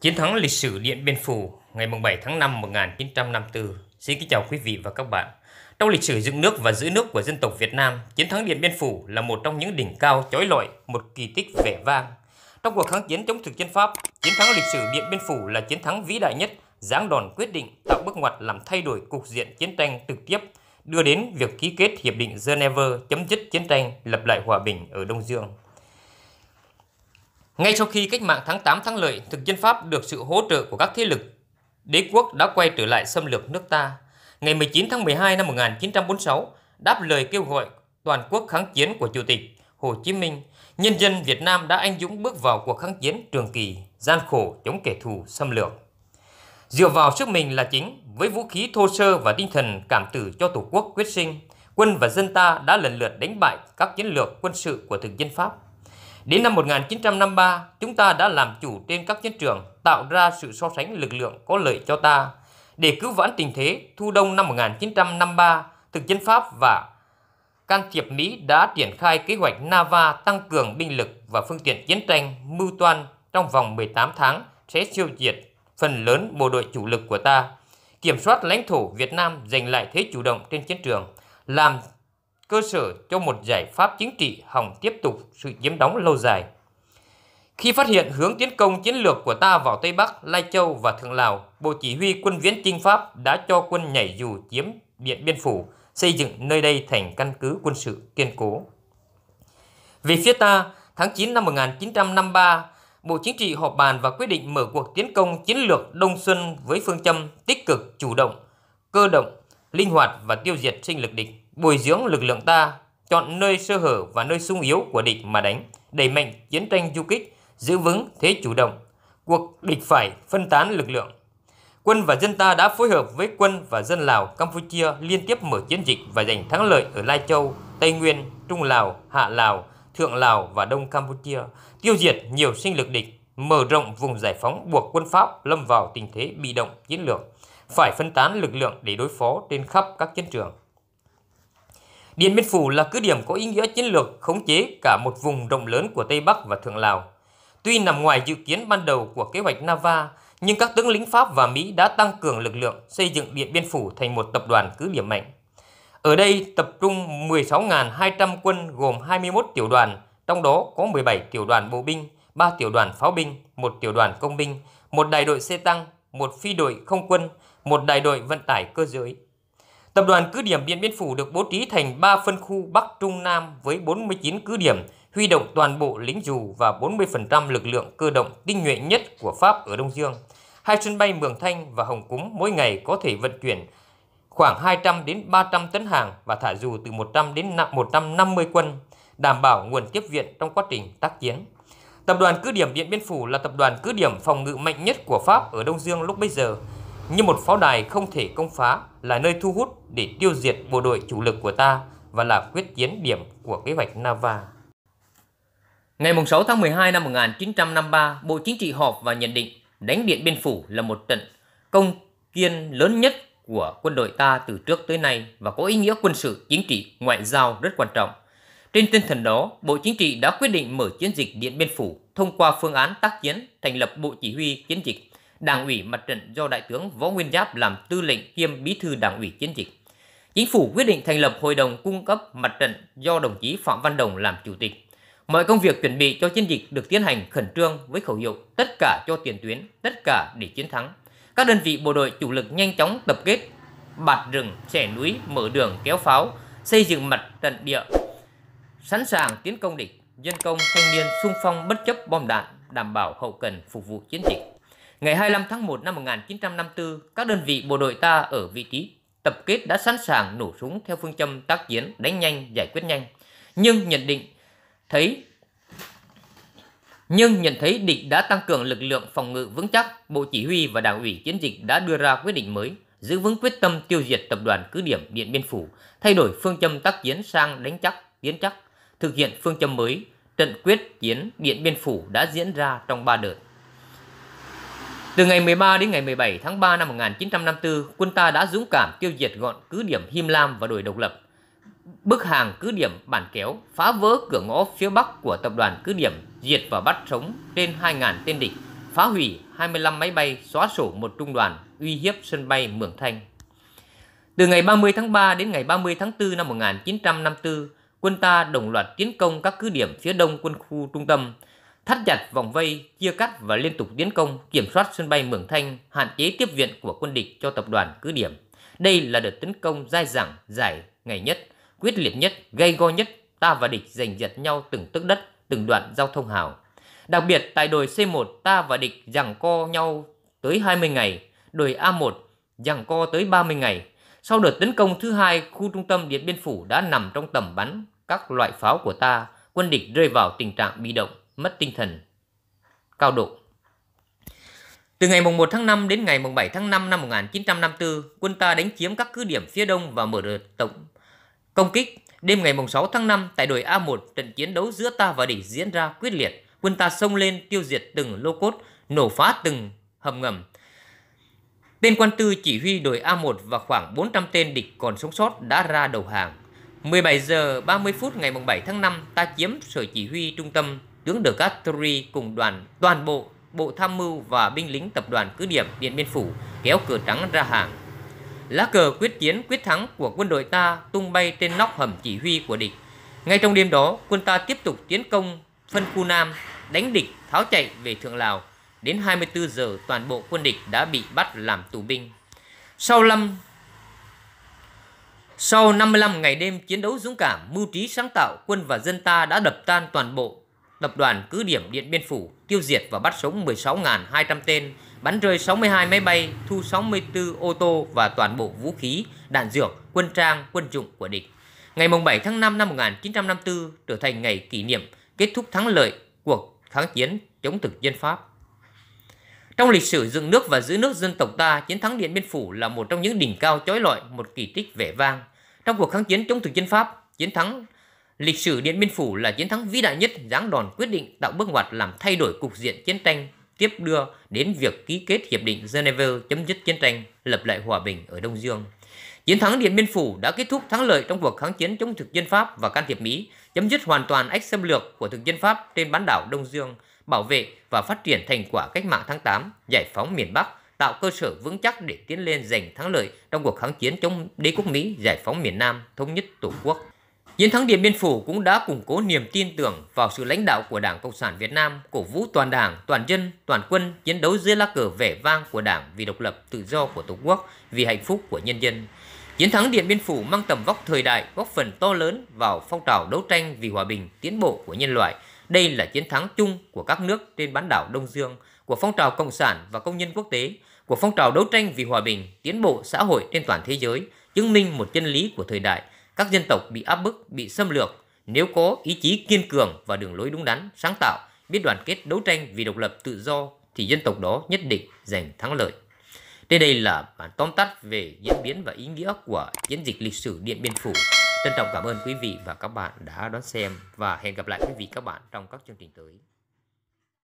Chiến thắng lịch sử Điện Biên Phủ ngày 7 tháng 5 1954. Xin kính chào quý vị và các bạn. Trong lịch sử dựng nước và giữ nước của dân tộc Việt Nam, chiến thắng Điện Biên Phủ là một trong những đỉnh cao chói lọi, một kỳ tích vẻ vang. Trong cuộc kháng chiến chống thực dân Pháp, chiến thắng lịch sử Điện Biên Phủ là chiến thắng vĩ đại nhất, giáng đòn quyết định, tạo bước ngoặt làm thay đổi cục diện chiến tranh trực tiếp, đưa đến việc ký kết Hiệp định Geneva chấm dứt chiến tranh, lập lại hòa bình ở Đông Dương. Ngay sau khi cách mạng tháng 8 thắng lợi, thực dân Pháp được sự hỗ trợ của các thế lực, đế quốc đã quay trở lại xâm lược nước ta. Ngày 19 tháng 12 năm 1946, đáp lời kêu gọi toàn quốc kháng chiến của Chủ tịch Hồ Chí Minh, nhân dân Việt Nam đã anh dũng bước vào cuộc kháng chiến trường kỳ, gian khổ chống kẻ thù xâm lược. Dựa vào sức mình là chính, với vũ khí thô sơ và tinh thần cảm tử cho Tổ quốc quyết sinh, quân và dân ta đã lần lượt đánh bại các chiến lược quân sự của thực dân Pháp Đến năm 1953, chúng ta đã làm chủ trên các chiến trường, tạo ra sự so sánh lực lượng có lợi cho ta. Để cứu vãn tình thế, thu đông năm 1953, thực dân Pháp và can thiệp Mỹ đã triển khai kế hoạch Nava tăng cường binh lực và phương tiện chiến tranh mưu toan trong vòng 18 tháng sẽ siêu diệt phần lớn bộ đội chủ lực của ta, kiểm soát lãnh thổ Việt Nam giành lại thế chủ động trên chiến trường, làm cơ sở cho một giải pháp chính trị hòng tiếp tục sự chiếm đóng lâu dài. Khi phát hiện hướng tiến công chiến lược của ta vào Tây Bắc, Lai Châu và Thượng Lào, Bộ Chỉ huy quân viễn chinh Pháp đã cho quân nhảy dù chiếm Điện Biên Phủ, xây dựng nơi đây thành căn cứ quân sự kiên cố. Về phía ta, tháng 9 năm 1953, Bộ Chính trị họp bàn và quyết định mở cuộc tiến công chiến lược Đông Xuân với phương châm tích cực, chủ động, cơ động, linh hoạt và tiêu diệt sinh lực địch, bồi dưỡng lực lượng ta, chọn nơi sơ hở và nơi sung yếu của địch mà đánh, đẩy mạnh chiến tranh du kích, giữ vững thế chủ động. Cuộc địch phải phân tán lực lượng. Quân và dân ta đã phối hợp với quân và dân Lào, Campuchia liên tiếp mở chiến dịch và giành thắng lợi ở Lai Châu, Tây Nguyên, Trung Lào, Hạ Lào, Thượng Lào và Đông Campuchia, tiêu diệt nhiều sinh lực địch, mở rộng vùng giải phóng buộc quân Pháp lâm vào tình thế bị động chiến lược phải phân tán lực lượng để đối phó trên khắp các chiến trường. Điện Biên Phủ là cứ điểm có ý nghĩa chiến lược khống chế cả một vùng rộng lớn của Tây Bắc và Thượng Lào. Tuy nằm ngoài dự kiến ban đầu của kế hoạch Nava, nhưng các tướng lính Pháp và Mỹ đã tăng cường lực lượng xây dựng Điện Biên Phủ thành một tập đoàn cứ điểm mạnh. Ở đây tập trung 16.200 quân gồm 21 tiểu đoàn, trong đó có 17 tiểu đoàn bộ binh, 3 tiểu đoàn pháo binh, 1 tiểu đoàn công binh, một đại đội xe tăng, một phi đội không quân, một đại đội vận tải cơ giới. Tập đoàn cứ điểm Điện Biên Phủ được bố trí thành 3 phân khu Bắc Trung Nam với 49 cứ điểm, huy động toàn bộ lính dù và 40% lực lượng cơ động tinh nhuệ nhất của Pháp ở Đông Dương. Hai sân bay Mường Thanh và Hồng Cúng mỗi ngày có thể vận chuyển khoảng 200 đến 300 tấn hàng và thả dù từ 100 đến 150 quân, đảm bảo nguồn tiếp viện trong quá trình tác chiến. Tập đoàn cứ điểm Điện Biên Phủ là tập đoàn cứ điểm phòng ngự mạnh nhất của Pháp ở Đông Dương lúc bấy giờ như một pháo đài không thể công phá là nơi thu hút để tiêu diệt bộ đội chủ lực của ta và là quyết chiến điểm của kế hoạch Nava. Ngày 6 tháng 12 năm 1953, Bộ Chính trị họp và nhận định đánh Điện Biên Phủ là một trận công kiên lớn nhất của quân đội ta từ trước tới nay và có ý nghĩa quân sự, chính trị, ngoại giao rất quan trọng. Trên tinh thần đó, Bộ Chính trị đã quyết định mở chiến dịch Điện Biên Phủ thông qua phương án tác chiến thành lập Bộ Chỉ huy Chiến dịch Đảng ủy mặt trận do Đại tướng Võ Nguyên Giáp làm tư lệnh kiêm bí thư Đảng ủy chiến dịch. Chính phủ quyết định thành lập hội đồng cung cấp mặt trận do đồng chí Phạm Văn Đồng làm chủ tịch. Mọi công việc chuẩn bị cho chiến dịch được tiến hành khẩn trương với khẩu hiệu tất cả cho tiền tuyến, tất cả để chiến thắng. Các đơn vị bộ đội chủ lực nhanh chóng tập kết, bạt rừng, xẻ núi, mở đường, kéo pháo, xây dựng mặt trận địa, sẵn sàng tiến công địch, dân công, thanh niên, sung phong bất chấp bom đạn, đảm bảo hậu cần phục vụ chiến dịch. Ngày 25 tháng 1 năm 1954, các đơn vị bộ đội ta ở vị trí tập kết đã sẵn sàng nổ súng theo phương châm tác chiến đánh nhanh, giải quyết nhanh. Nhưng nhận định thấy nhưng nhận thấy địch đã tăng cường lực lượng phòng ngự vững chắc, Bộ Chỉ huy và Đảng ủy chiến dịch đã đưa ra quyết định mới, giữ vững quyết tâm tiêu diệt tập đoàn cứ điểm Điện Biên Phủ, thay đổi phương châm tác chiến sang đánh chắc, tiến chắc, thực hiện phương châm mới, trận quyết chiến Điện Biên Phủ đã diễn ra trong 3 đợt. Từ ngày 13 đến ngày 17 tháng 3 năm 1954, quân ta đã dũng cảm tiêu diệt gọn cứ điểm Him Lam và đổi độc lập. Bức hàng cứ điểm Bản Kéo phá vỡ cửa ngõ phía bắc của tập đoàn cứ điểm, diệt và bắt sống trên 2.000 tên địch, phá hủy 25 máy bay, xóa sổ một trung đoàn, uy hiếp sân bay Mường Thanh. Từ ngày 30 tháng 3 đến ngày 30 tháng 4 năm 1954, quân ta đồng loạt tiến công các cứ điểm phía đông quân khu trung tâm, thắt chặt vòng vây, chia cắt và liên tục tiến công, kiểm soát sân bay Mường Thanh, hạn chế tiếp viện của quân địch cho tập đoàn cứ điểm. Đây là đợt tấn công dai dẳng, dài ngày nhất, quyết liệt nhất, gây go nhất, ta và địch giành giật nhau từng tấc đất, từng đoạn giao thông hào. Đặc biệt tại đồi C1, ta và địch giằng co nhau tới 20 ngày, đồi A1 giằng co tới 30 ngày. Sau đợt tấn công thứ hai, khu trung tâm Điện Biên Phủ đã nằm trong tầm bắn các loại pháo của ta, quân địch rơi vào tình trạng bị động mất tinh thần cao độ. Từ ngày mùng 1 tháng 5 đến ngày mùng 7 tháng 5 năm 1954, quân ta đánh chiếm các cứ điểm phía đông và mở đợt tổng công kích. Đêm ngày mùng 6 tháng 5, tại đồi A1, trận chiến đấu giữa ta và địch diễn ra quyết liệt. Quân ta xông lên tiêu diệt từng lô cốt, nổ phá từng hầm ngầm. Tên quan tư chỉ huy đồi A1 và khoảng 400 tên địch còn sống sót đã ra đầu hàng. 17 giờ 30 phút ngày mùng 7 tháng 5, ta chiếm sở chỉ huy trung tâm tướng De Gasperi cùng đoàn toàn bộ bộ tham mưu và binh lính tập đoàn cứ điểm Điện Biên Phủ kéo cờ trắng ra hàng. Lá cờ quyết chiến quyết thắng của quân đội ta tung bay trên nóc hầm chỉ huy của địch. Ngay trong đêm đó, quân ta tiếp tục tiến công phân khu Nam, đánh địch tháo chạy về Thượng Lào. Đến 24 giờ, toàn bộ quân địch đã bị bắt làm tù binh. Sau năm sau 55 ngày đêm chiến đấu dũng cảm, mưu trí sáng tạo, quân và dân ta đã đập tan toàn bộ tập đoàn cứ điểm Điện Biên Phủ tiêu diệt và bắt sống 16.200 tên, bắn rơi 62 máy bay, thu 64 ô tô và toàn bộ vũ khí, đạn dược, quân trang, quân dụng của địch. Ngày 7 tháng 5 năm 1954 trở thành ngày kỷ niệm kết thúc thắng lợi cuộc kháng chiến chống thực dân Pháp. Trong lịch sử dựng nước và giữ nước dân tộc ta, chiến thắng Điện Biên Phủ là một trong những đỉnh cao chói lọi, một kỳ tích vẻ vang. Trong cuộc kháng chiến chống thực dân Pháp, chiến thắng lịch sử Điện Biên Phủ là chiến thắng vĩ đại nhất giáng đòn quyết định tạo bước ngoặt làm thay đổi cục diện chiến tranh, tiếp đưa đến việc ký kết Hiệp định Geneva chấm dứt chiến tranh, lập lại hòa bình ở Đông Dương. Chiến thắng Điện Biên Phủ đã kết thúc thắng lợi trong cuộc kháng chiến chống thực dân Pháp và can thiệp Mỹ, chấm dứt hoàn toàn ách xâm lược của thực dân Pháp trên bán đảo Đông Dương, bảo vệ và phát triển thành quả cách mạng tháng 8, giải phóng miền Bắc, tạo cơ sở vững chắc để tiến lên giành thắng lợi trong cuộc kháng chiến chống đế quốc Mỹ giải phóng miền Nam, thống nhất Tổ quốc. Chiến thắng Điện Biên Phủ cũng đã củng cố niềm tin tưởng vào sự lãnh đạo của Đảng Cộng sản Việt Nam, cổ vũ toàn đảng, toàn dân, toàn quân chiến đấu dưới lá cờ vẻ vang của Đảng vì độc lập, tự do của Tổ quốc, vì hạnh phúc của nhân dân. Chiến thắng Điện Biên Phủ mang tầm vóc thời đại, góp phần to lớn vào phong trào đấu tranh vì hòa bình, tiến bộ của nhân loại. Đây là chiến thắng chung của các nước trên bán đảo Đông Dương, của phong trào Cộng sản và công nhân quốc tế, của phong trào đấu tranh vì hòa bình, tiến bộ xã hội trên toàn thế giới, chứng minh một chân lý của thời đại – các dân tộc bị áp bức, bị xâm lược, nếu có ý chí kiên cường và đường lối đúng đắn, sáng tạo, biết đoàn kết đấu tranh vì độc lập tự do thì dân tộc đó nhất định giành thắng lợi. Đây đây là bản tóm tắt về diễn biến và ý nghĩa của chiến dịch lịch sử Điện Biên Phủ. Trân trọng cảm ơn quý vị và các bạn đã đón xem và hẹn gặp lại quý vị các bạn trong các chương trình tới.